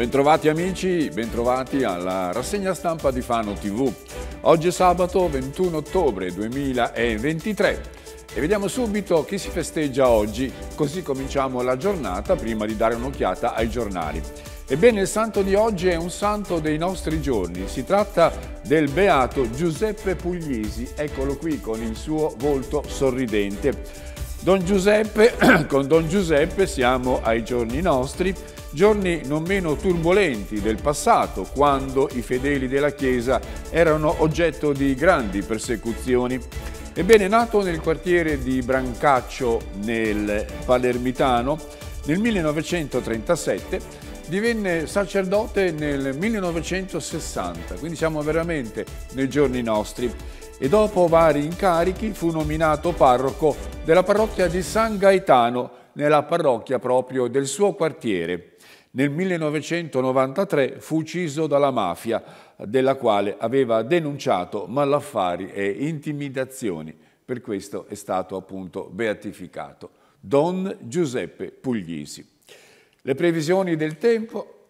Bentrovati amici, bentrovati alla rassegna stampa di Fano TV. Oggi è sabato 21 ottobre 2023 e vediamo subito chi si festeggia oggi, così cominciamo la giornata prima di dare un'occhiata ai giornali. Ebbene, il santo di oggi è un santo dei nostri giorni. Si tratta del beato Giuseppe Pugliesi, eccolo qui con il suo volto sorridente. Don Giuseppe, con Don Giuseppe siamo ai giorni nostri giorni non meno turbolenti del passato, quando i fedeli della Chiesa erano oggetto di grandi persecuzioni. Ebbene, nato nel quartiere di Brancaccio, nel Palermitano, nel 1937 divenne sacerdote nel 1960, quindi siamo veramente nei giorni nostri, e dopo vari incarichi fu nominato parroco della parrocchia di San Gaetano, nella parrocchia proprio del suo quartiere. Nel 1993 fu ucciso dalla mafia, della quale aveva denunciato malaffari e intimidazioni. Per questo è stato appunto beatificato. Don Giuseppe Puglisi. Le previsioni del tempo...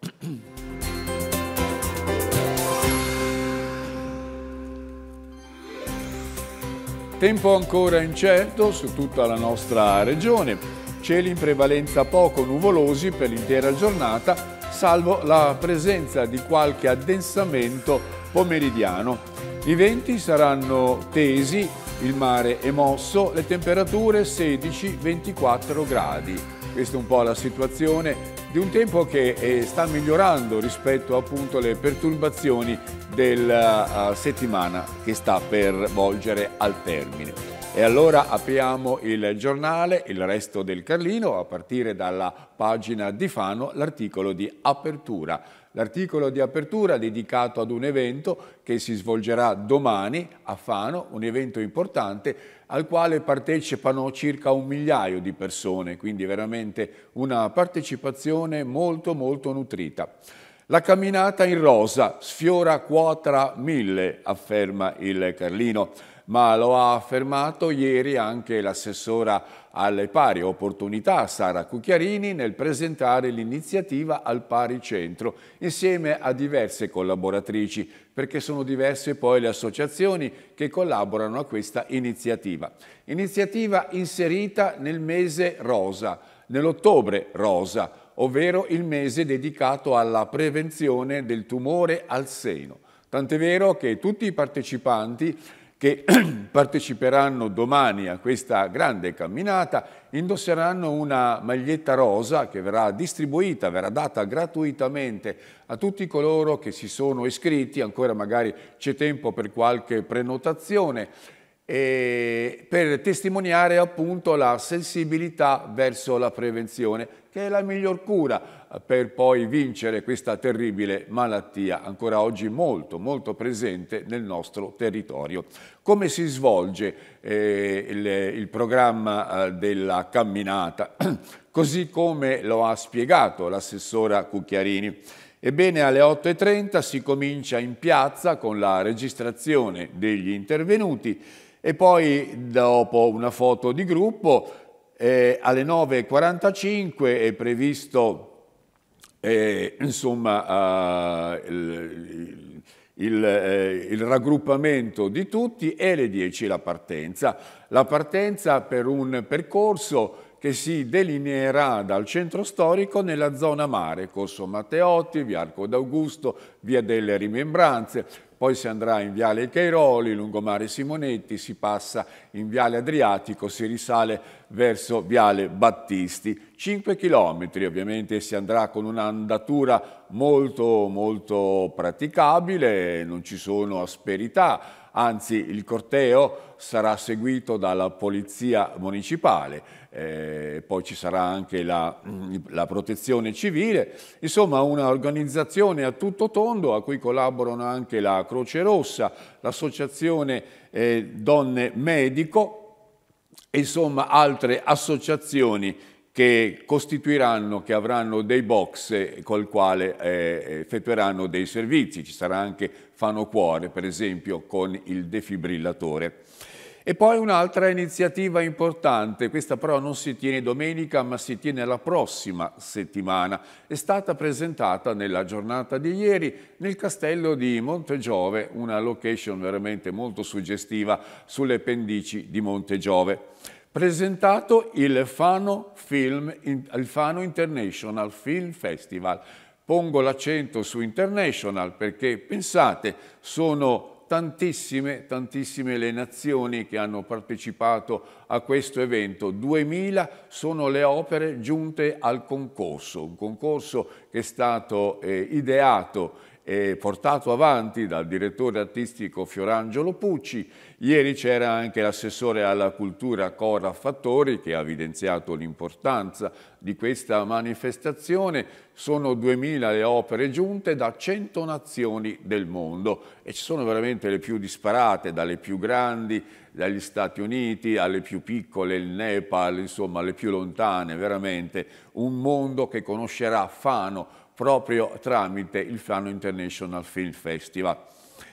Tempo ancora incerto su tutta la nostra regione. Cieli in prevalenza poco nuvolosi per l'intera giornata, salvo la presenza di qualche addensamento pomeridiano. I venti saranno tesi, il mare è mosso, le temperature 16-24 gradi. Questa è un po' la situazione di un tempo che eh, sta migliorando rispetto appunto alle perturbazioni della eh, settimana che sta per volgere al termine. E allora apriamo il giornale, il resto del Carlino, a partire dalla pagina di Fano, l'articolo di apertura. L'articolo di apertura dedicato ad un evento che si svolgerà domani a Fano, un evento importante al quale partecipano circa un migliaio di persone, quindi veramente una partecipazione molto molto nutrita. La camminata in rosa sfiora quota mille, afferma il Carlino ma lo ha affermato ieri anche l'assessora alle pari opportunità Sara Cucchiarini nel presentare l'iniziativa al Pari Centro insieme a diverse collaboratrici perché sono diverse poi le associazioni che collaborano a questa iniziativa. Iniziativa inserita nel mese rosa, nell'ottobre rosa, ovvero il mese dedicato alla prevenzione del tumore al seno. Tant'è vero che tutti i partecipanti che parteciperanno domani a questa grande camminata indosseranno una maglietta rosa che verrà distribuita, verrà data gratuitamente a tutti coloro che si sono iscritti, ancora magari c'è tempo per qualche prenotazione eh, per testimoniare appunto la sensibilità verso la prevenzione, che è la miglior cura per poi vincere questa terribile malattia, ancora oggi molto, molto presente nel nostro territorio. Come si svolge eh, il, il, programma eh, della camminata? Così come lo ha spiegato l'assessora Cucchiarini. Ebbene, alle 8.30 si comincia in piazza con la registrazione degli intervenuti e poi dopo una foto di gruppo eh, alle 9.45 è previsto eh, insomma, eh, il, il, eh, il, raggruppamento di tutti e alle 10 la partenza. La partenza per un percorso che si delineerà dal centro storico nella zona mare, Corso Matteotti, via Arco d'Augusto, via delle Rimembranze, poi si andrà in Viale Cairoli, lungomare Simonetti, si passa in Viale Adriatico, si risale verso Viale Battisti. 5 chilometri ovviamente si andrà con un'andatura molto molto praticabile, non ci sono asperità, anzi il corteo sarà seguito dalla Polizia Municipale eh, poi ci sarà anche la, mm, la protezione civile, insomma un'organizzazione a tutto tondo a cui collaborano anche la Croce Rossa, l'associazione eh, Donne Medico e insomma altre associazioni che costituiranno, che avranno dei box col quale eh, effettueranno dei servizi. Ci sarà anche Fano Cuore, per esempio, con il defibrillatore. E poi un'altra iniziativa importante, questa però non si tiene domenica ma si tiene la prossima settimana, è stata presentata nella giornata di ieri nel castello di Montegiove, una location veramente molto suggestiva sulle pendici di Montegiove. Presentato il Fano, Film, il Fano International Film Festival. Pongo l'accento su International perché, pensate, sono tantissime, tantissime le nazioni che hanno partecipato a questo evento. 2000 sono le opere giunte al concorso, un concorso che è stato eh, ideato eh, portato avanti dal direttore artistico Fiorangelo Pucci. Ieri c'era anche l'assessore alla cultura Cora Fattori che ha evidenziato l'importanza di questa manifestazione. Sono 2.000 le opere giunte da 100 nazioni del mondo e ci sono veramente le più disparate, dalle più grandi, dagli Stati Uniti alle più piccole, il Nepal, insomma le più lontane, veramente un mondo che conoscerà Fano proprio tramite il Fano International Film Festival.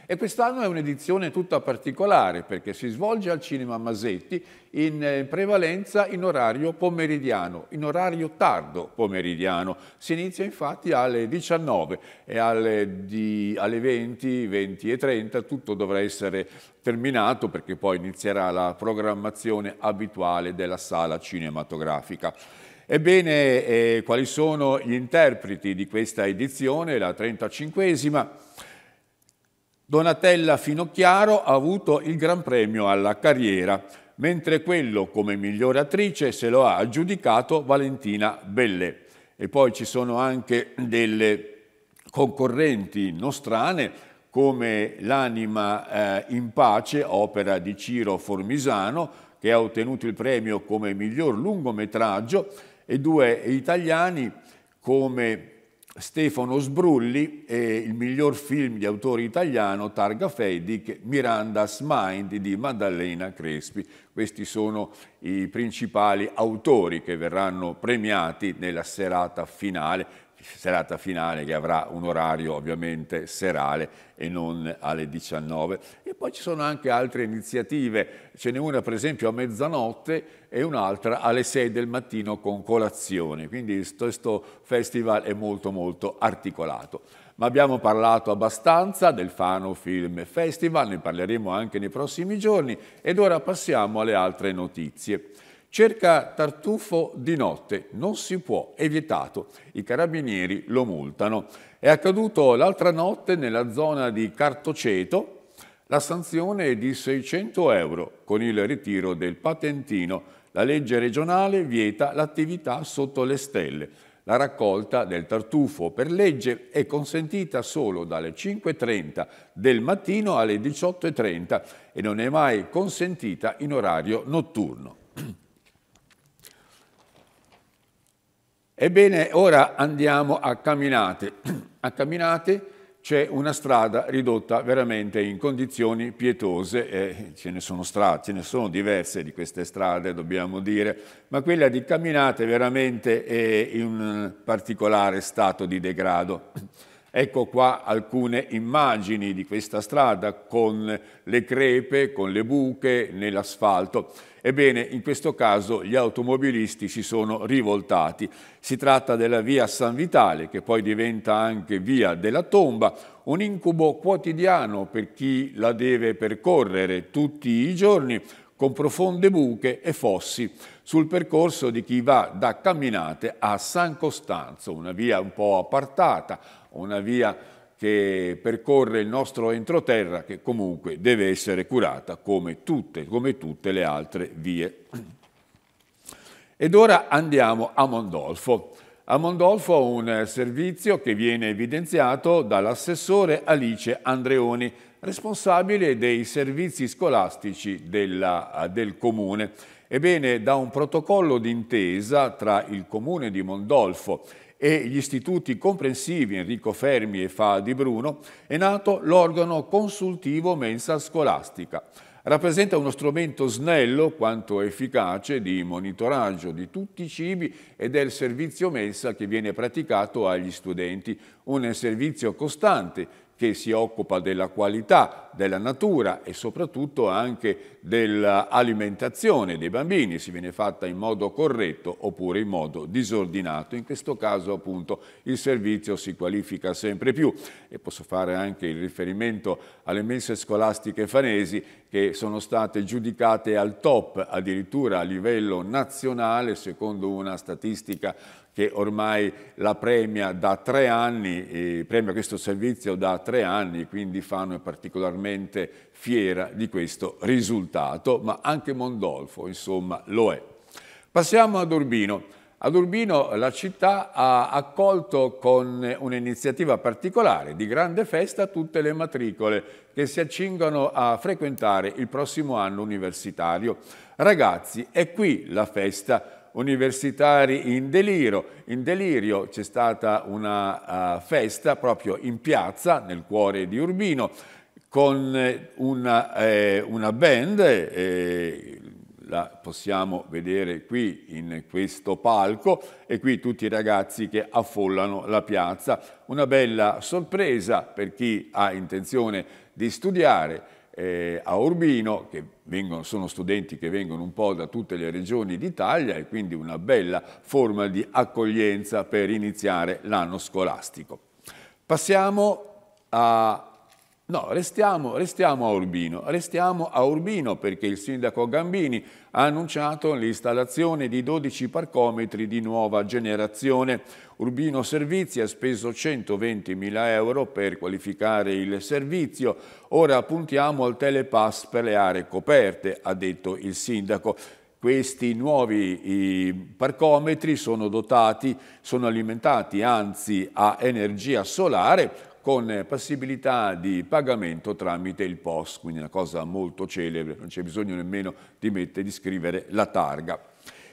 E quest'anno è un'edizione tutta particolare perché si svolge al Cinema Masetti in eh, prevalenza in orario pomeridiano, in orario tardo pomeridiano. Si inizia infatti alle 19 e alle, di, alle 20, 20 e 30 tutto dovrà essere terminato perché poi inizierà la programmazione abituale della sala cinematografica. Ebbene, eh, quali sono gli interpreti di questa edizione, la 35esima? Donatella Finocchiaro ha avuto il Gran Premio alla carriera, mentre quello come migliore attrice se lo ha aggiudicato Valentina Bellè. E poi ci sono anche delle concorrenti nostrane come L'anima eh, in pace, opera di Ciro Formisano, che ha ottenuto il premio come miglior lungometraggio e due italiani come Stefano Sbrulli e il miglior film di autore italiano Targa Fedic, Miranda's Mind di Maddalena Crespi. Questi sono i principali autori che verranno premiati nella serata finale serata finale che avrà un orario ovviamente serale e non alle 19. E poi ci sono anche altre iniziative, ce n'è una per esempio a mezzanotte e un'altra alle 6 del mattino con colazione, quindi questo festival è molto molto articolato ma abbiamo parlato abbastanza del Fano Film Festival, ne parleremo anche nei prossimi giorni ed ora passiamo alle altre notizie. Cerca Tartufo di notte, non si può, è vietato. I carabinieri lo multano. È accaduto l'altra notte nella zona di Cartoceto. La sanzione è di 600 euro con il ritiro del patentino. La legge regionale vieta l'attività sotto le stelle. La raccolta del tartufo per legge è consentita solo dalle 5.30 del mattino alle 18.30 e non è mai consentita in orario notturno. Ebbene, ora andiamo a Camminate. A Camminate c'è una strada ridotta veramente in condizioni pietose, e ce ne sono strade, ce ne sono diverse di queste strade, dobbiamo dire, ma quella di Camminate veramente è in un particolare stato di degrado. Ecco qua alcune immagini di questa strada con le crepe, con le buche nell'asfalto. Ebbene, in questo caso gli automobilisti si sono rivoltati. Si tratta della via San Vitale, che poi diventa anche via della tomba, un incubo quotidiano per chi la deve percorrere tutti i giorni, con profonde buche e fossi sul percorso di chi va da Camminate a San Costanzo, una via un po' appartata, una via che percorre il nostro entroterra che comunque deve essere curata come tutte, come tutte le altre vie. Ed ora andiamo a Mondolfo. A Mondolfo un servizio che viene evidenziato dall'assessore Alice Andreoni, responsabile dei servizi scolastici della, eh, del Comune. Ebbene, da un protocollo d'intesa tra il Comune di Mondolfo e gli istituti comprensivi Enrico Fermi e Fa di Bruno è nato l'organo consultivo mensa scolastica. Rappresenta uno strumento snello quanto efficace di monitoraggio di tutti i cibi e del servizio mensa che viene praticato agli studenti, un servizio costante che si occupa della qualità della natura e soprattutto anche dell'alimentazione dei bambini, se viene fatta in modo corretto oppure in modo disordinato. In questo caso appunto il servizio si qualifica sempre più e posso fare anche il riferimento alle messe scolastiche fanesi che sono state giudicate al top addirittura a livello nazionale secondo una statistica che ormai la premia da tre anni, premia questo servizio da tre anni, quindi Fano è particolarmente fiera di questo risultato, ma anche Mondolfo, insomma, lo è. Passiamo ad Urbino. Ad Urbino la città ha accolto con un'iniziativa particolare di grande festa tutte le matricole che si accingono a frequentare il prossimo anno universitario. Ragazzi, è qui la festa universitari in delirio. In delirio c'è stata una uh, festa proprio in piazza, nel cuore di Urbino, con eh, una, eh, una band, eh, la possiamo vedere qui in questo palco, e qui tutti i ragazzi che affollano la piazza. Una bella sorpresa per chi ha intenzione di studiare eh, a Urbino, che vengono, sono studenti che vengono un po' da tutte le regioni d'Italia e quindi una bella forma di accoglienza per iniziare l'anno scolastico. Passiamo a No, restiamo, restiamo, a Urbino, restiamo a Urbino perché il sindaco Gambini ha annunciato l'installazione di 12 parcometri di nuova generazione. Urbino Servizi ha speso 120.000 euro per qualificare il servizio. Ora puntiamo al telepass per le aree coperte, ha detto il sindaco. Questi nuovi parcometri sono dotati, sono alimentati anzi a energia solare con passibilità di pagamento tramite il POS, quindi una cosa molto celebre, non c'è bisogno nemmeno di, mettere, di scrivere la targa.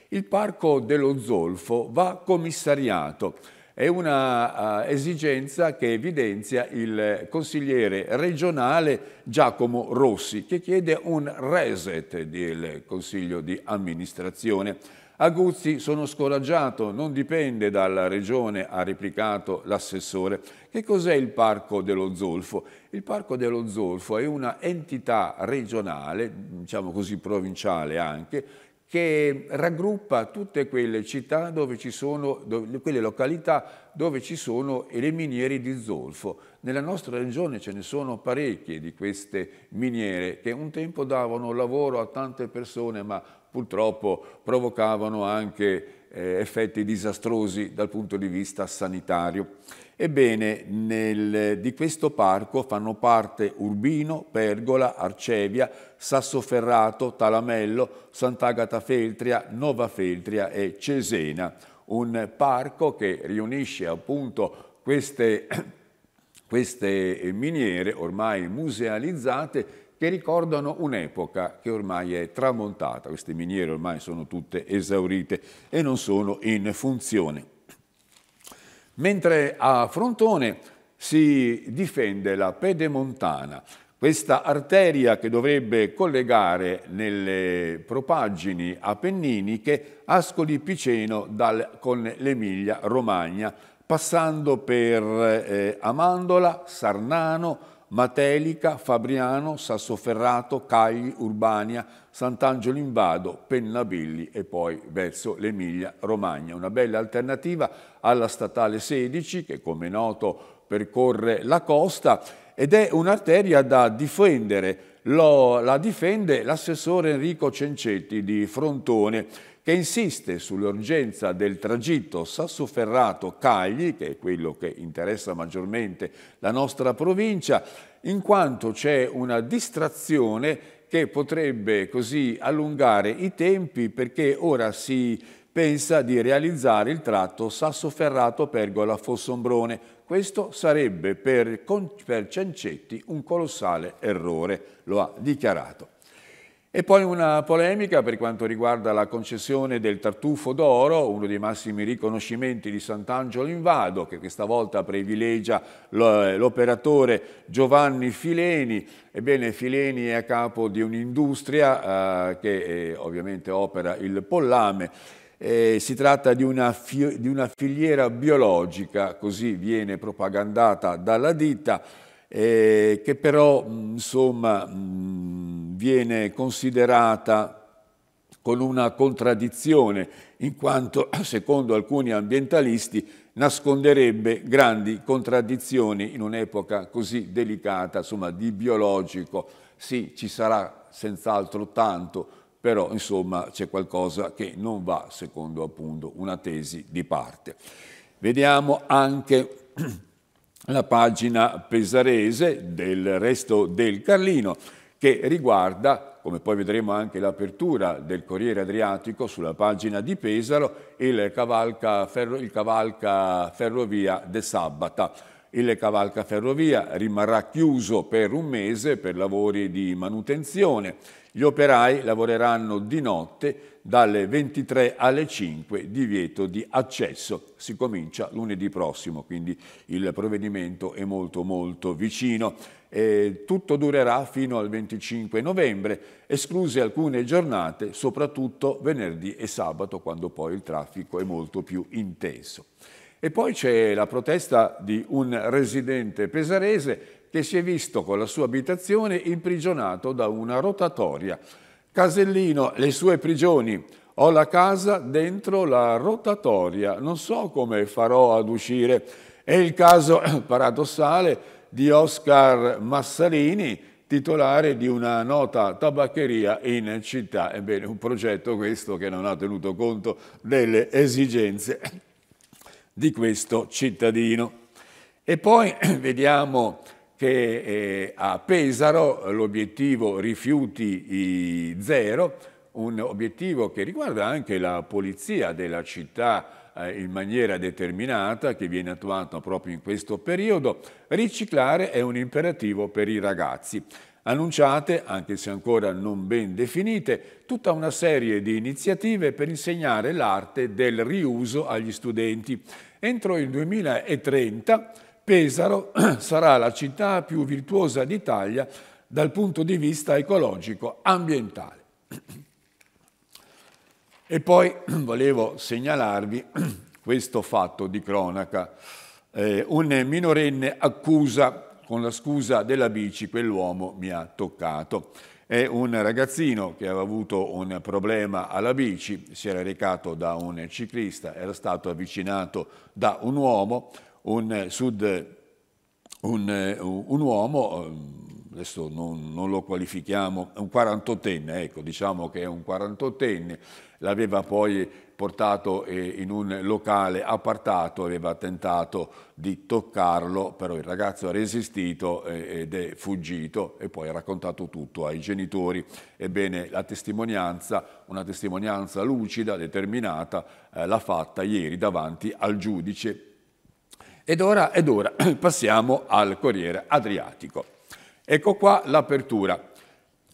Il parco dello Zolfo va commissariato, è una uh, esigenza che evidenzia il consigliere regionale Giacomo Rossi che chiede un reset del Consiglio di amministrazione Aguzzi sono scoraggiato, non dipende dalla regione, ha replicato l'assessore. Che cos'è il Parco dello Zolfo? Il Parco dello Zolfo è una entità regionale, diciamo così provinciale anche, che raggruppa tutte quelle città dove ci sono, dove, quelle località dove ci sono le miniere di zolfo. Nella nostra regione ce ne sono parecchie di queste miniere che un tempo davano lavoro a tante persone, ma purtroppo provocavano anche eh, effetti disastrosi dal punto di vista sanitario. Ebbene, nel, di questo parco fanno parte Urbino, Pergola, Arcevia, Sassoferrato, Talamello, Sant'Agata Feltria, Nova Feltria e Cesena. Un parco che riunisce appunto queste, queste miniere ormai musealizzate che ricordano un'epoca che ormai è tramontata, queste miniere ormai sono tutte esaurite e non sono in funzione. Mentre a Frontone si difende la Pedemontana, questa arteria che dovrebbe collegare nelle propaggini apenniniche Ascoli Piceno dal, con l'Emilia Romagna, passando per eh, Amandola, Sarnano, Matelica, Fabriano, Sassoferrato, Cagli, Urbania, Sant'Angelo in Vado, Pennabilli e poi verso l'Emilia-Romagna. Una bella alternativa alla statale 16 che come noto percorre la costa ed è un'arteria da difendere. Lo, la difende l'assessore Enrico Cencetti di Frontone che insiste sull'urgenza del tragitto Sassoferrato-Cagli, che è quello che interessa maggiormente la nostra provincia, in quanto c'è una distrazione che potrebbe così allungare i tempi perché ora si pensa di realizzare il tratto Sassoferrato-Pergola-Fossombrone. Questo sarebbe per, per Cencetti un colossale errore, lo ha dichiarato. E poi una polemica per quanto riguarda la concessione del Tartufo d'Oro, uno dei massimi riconoscimenti di Sant'Angelo in Vado, che questa volta privilegia l'operatore Giovanni Fileni. Ebbene, Fileni è a capo di un'industria eh, che eh, ovviamente opera il pollame. Eh, si tratta di una, di una filiera biologica, così viene propagandata dalla ditta, eh, che però mm, insomma, mm, viene considerata con una contraddizione, in quanto, secondo alcuni ambientalisti, nasconderebbe grandi contraddizioni in un'epoca così delicata, insomma, di biologico. Sì, ci sarà senz'altro tanto, però insomma c'è qualcosa che non va secondo appunto una tesi di parte. Vediamo anche la pagina pesarese del resto del Carlino che riguarda, come poi vedremo anche l'apertura del Corriere Adriatico sulla pagina di Pesaro, il cavalca, ferro, il cavalca ferrovia de Sabata. Il cavalca ferrovia rimarrà chiuso per un mese per lavori di manutenzione. Gli operai lavoreranno di notte dalle 23 alle 5 divieto di accesso. Si comincia lunedì prossimo, quindi il provvedimento è molto molto vicino. E tutto durerà fino al 25 novembre, escluse alcune giornate, soprattutto venerdì e sabato, quando poi il traffico è molto più intenso. E poi c'è la protesta di un residente pesarese che si è visto con la sua abitazione imprigionato da una rotatoria Casellino, le sue prigioni. Ho la casa dentro la rotatoria, non so come farò ad uscire. È il caso paradossale di Oscar Massarini, titolare di una nota tabaccheria in città. Ebbene, un progetto questo che non ha tenuto conto delle esigenze di questo cittadino. E poi vediamo che eh, a Pesaro l'obiettivo rifiuti zero, un obiettivo che riguarda anche la polizia della città eh, in maniera determinata, che viene attuato proprio in questo periodo. Riciclare è un imperativo per i ragazzi. Annunciate, anche se ancora non ben definite, tutta una serie di iniziative per insegnare l'arte del riuso agli studenti. Entro il 2030 Pesaro sarà la città più virtuosa d'Italia dal punto di vista ecologico ambientale. E poi volevo segnalarvi questo fatto di cronaca. Eh, un minorenne accusa con la scusa della bici quell'uomo mi ha toccato. È un ragazzino che aveva avuto un problema alla bici, si era recato da un ciclista, era stato avvicinato da un uomo, un, eh, sud, eh, un, eh, un uomo ehm, adesso non, non, lo qualifichiamo, un 48enne, ecco, diciamo che è un 48enne, l'aveva poi portato in un locale appartato, aveva tentato di toccarlo, però il ragazzo ha resistito ed è fuggito e poi ha raccontato tutto ai genitori. Ebbene, la testimonianza, una testimonianza lucida, determinata, l'ha fatta ieri davanti al giudice ed ora, ed ora passiamo al Corriere Adriatico. Ecco qua l'apertura.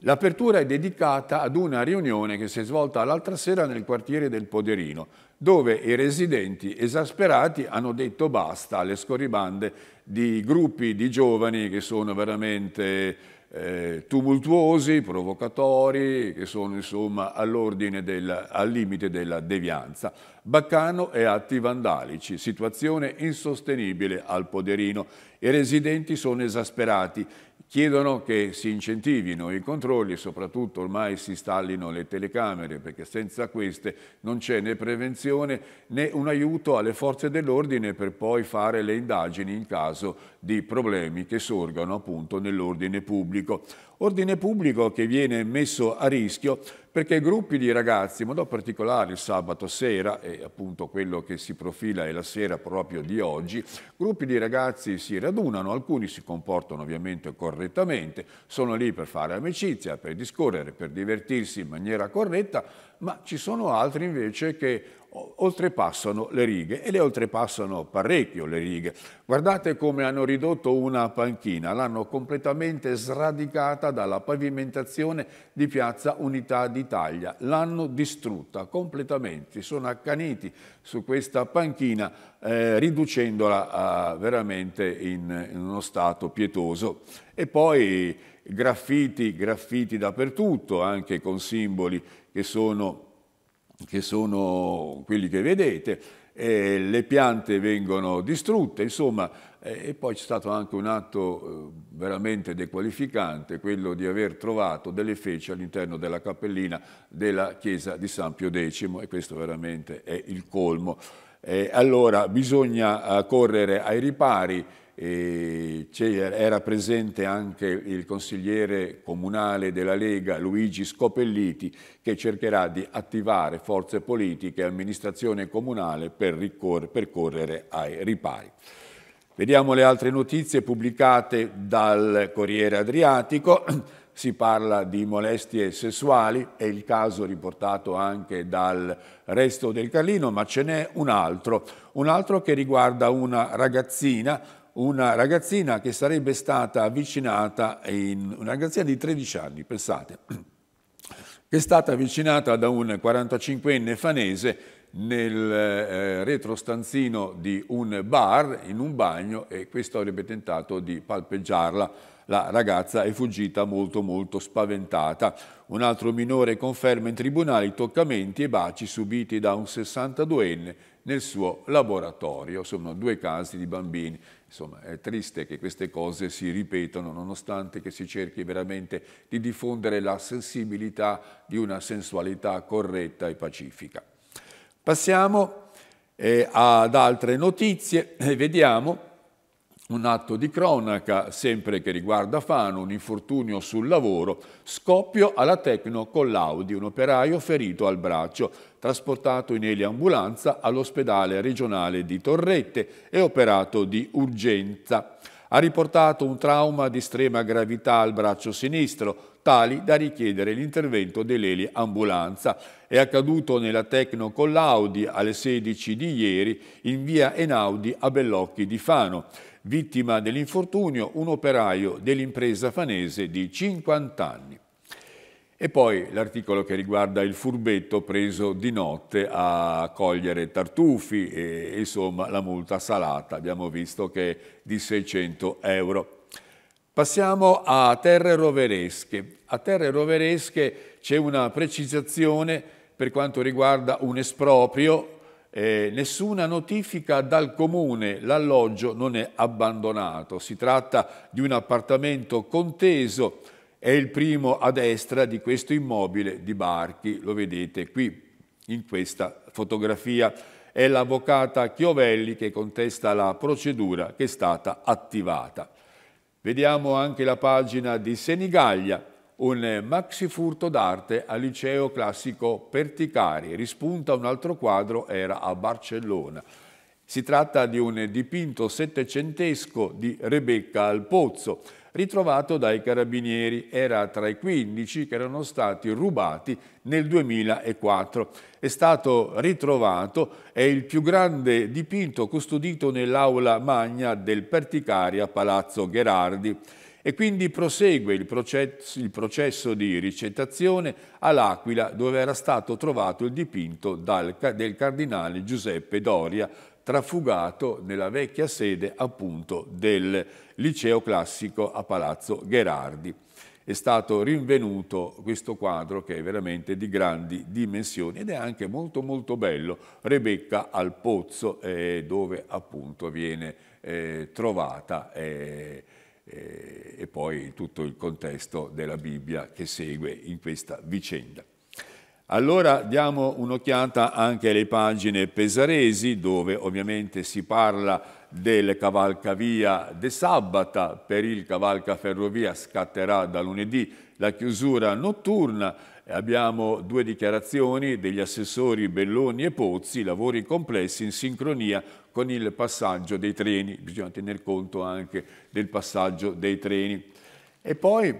L'apertura è dedicata ad una riunione che si è svolta l'altra sera nel quartiere del Poderino, dove i residenti esasperati hanno detto basta alle scorribande di gruppi di giovani che sono veramente eh, tumultuosi, provocatori, che sono insomma all'ordine del, al limite della devianza. Baccano e atti vandalici, situazione insostenibile al poderino. I residenti sono esasperati, chiedono che si incentivino i controlli e soprattutto ormai si installino le telecamere perché senza queste non c'è né prevenzione né un aiuto alle forze dell'ordine per poi fare le indagini in caso di problemi che sorgano appunto nell'ordine pubblico. Ordine pubblico che viene messo a rischio perché gruppi di ragazzi, in modo particolare il sabato sera, e appunto quello che si profila è la sera proprio di oggi, gruppi di ragazzi si radunano, alcuni si comportano ovviamente correttamente, sono lì per fare amicizia, per discorrere, per divertirsi in maniera corretta, ma ci sono altri invece che oltrepassano le righe e le oltrepassano parecchio le righe. Guardate come hanno ridotto una panchina, l'hanno completamente sradicata dalla pavimentazione di Piazza Unità d'Italia, l'hanno distrutta completamente, sono accaniti su questa panchina eh, riducendola a, ah, veramente in, in uno stato pietoso. E poi graffiti, graffiti dappertutto, anche con simboli che sono che sono quelli che vedete, eh, le piante vengono distrutte, insomma, e poi c'è stato anche un atto eh, veramente dequalificante, quello di aver trovato delle feci all'interno della cappellina della chiesa di San Pio X, e questo veramente è il colmo. allora bisogna eh, correre ai ripari era presente anche il consigliere comunale della Lega Luigi Scopelliti che cercherà di attivare forze politiche e amministrazione comunale per, per correre ai ripari. Vediamo le altre notizie pubblicate dal Corriere Adriatico. Si parla di molestie sessuali, è il caso riportato anche dal resto del Carlino, ma ce n'è un altro, un altro che riguarda una ragazzina una ragazzina che sarebbe stata avvicinata, in, una ragazzina di 13 anni, pensate, che è stata avvicinata da un 45enne fanese nel eh, retrostanzino di un bar, in un bagno, e questo avrebbe tentato di palpeggiarla. La ragazza è fuggita molto molto spaventata. Un altro minore conferma in tribunale i toccamenti e baci subiti da un 62enne nel suo laboratorio. Sono due casi di bambini. Insomma, è triste che queste cose si ripetano, nonostante si cerchi veramente di diffondere la sensibilità di una sensualità corretta e pacifica. Passiamo eh, ad altre notizie e eh, vediamo un atto di cronaca, sempre che riguarda Fano, un infortunio sul lavoro, scoppio alla Tecno con l'Audi, un operaio ferito al braccio, trasportato in eliambulanza all'ospedale regionale di Torrette e operato di urgenza ha riportato un trauma di estrema gravità al braccio sinistro, tali da richiedere l'intervento dell'eli ambulanza. È accaduto nella Tecno Collaudi alle 16 di ieri in via Enaudi a Bellocchi di Fano. Vittima dell'infortunio un operaio dell'impresa fanese di 50 anni. E poi l'articolo che riguarda il furbetto preso di notte a cogliere tartufi e insomma la multa salata, abbiamo visto che è di 600 euro. Passiamo a terre roveresche. A terre roveresche c'è una precisazione per quanto riguarda un esproprio. Eh, nessuna notifica dal comune, l'alloggio non è abbandonato. Si tratta di un appartamento conteso è il primo a destra di questo immobile di Barchi, lo vedete qui in questa fotografia. È l'avvocata Chiovelli che contesta la procedura che è stata attivata. Vediamo anche la pagina di Senigallia, un maxi furto d'arte al liceo classico Perticari. Rispunta un altro quadro, era a Barcellona. Si tratta di un dipinto settecentesco di Rebecca al Pozzo ritrovato dai carabinieri. Era tra i 15 che erano stati rubati nel 2004. È stato ritrovato, è il più grande dipinto custodito nell'aula magna del Perticaria Palazzo Gherardi. E quindi prosegue il processo, il processo di ricettazione all'Aquila dove era stato trovato il dipinto dal, del cardinale Giuseppe Doria trafugato nella vecchia sede appunto del liceo classico a Palazzo Gherardi. È stato rinvenuto questo quadro che è veramente di grandi dimensioni ed è anche molto molto bello, Rebecca al Pozzo eh, dove appunto viene eh, trovata eh, eh, e poi tutto il contesto della Bibbia che segue in questa vicenda. Allora diamo un'occhiata anche alle pagine pesaresi dove ovviamente si parla del cavalcavia de sabata per il cavalcaferrovia scatterà da lunedì la chiusura notturna. Abbiamo due dichiarazioni degli assessori Belloni e Pozzi, lavori complessi in sincronia con il passaggio dei treni, bisogna tener conto anche del passaggio dei treni. E poi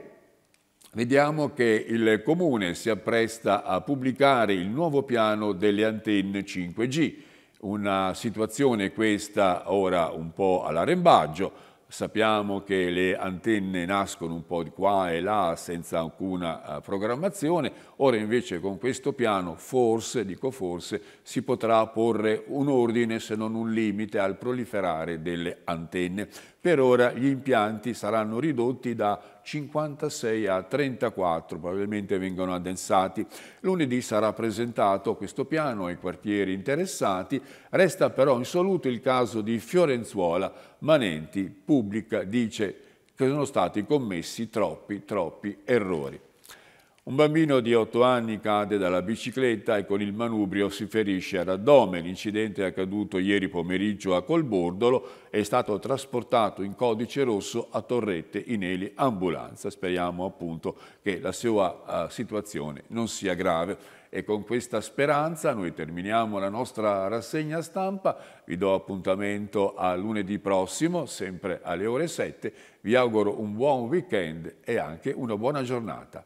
vediamo che il Comune si appresta a pubblicare il nuovo piano delle antenne 5G, una situazione questa ora un po' all'arembaggio, Sappiamo che le antenne nascono un po' di qua e là senza alcuna eh, programmazione, ora invece con questo piano forse, dico forse, si potrà porre un ordine se non un limite al proliferare delle antenne. Per ora gli impianti saranno ridotti da 56 a 34, probabilmente vengono addensati. Lunedì sarà presentato questo piano ai quartieri interessati, resta però insoluto il caso di Fiorenzuola, Manenti pubblica dice che sono stati commessi troppi, troppi errori. Un bambino di 8 anni cade dalla bicicletta e con il manubrio si ferisce all'addome. L'incidente è accaduto ieri pomeriggio a Colbordolo e è stato trasportato in codice rosso a Torrette in Eli Ambulanza. Speriamo appunto che la sua eh, situazione non sia grave. E con questa speranza noi terminiamo la nostra rassegna stampa. Vi do appuntamento a lunedì prossimo, sempre alle ore 7. Vi auguro un buon weekend e anche una buona giornata.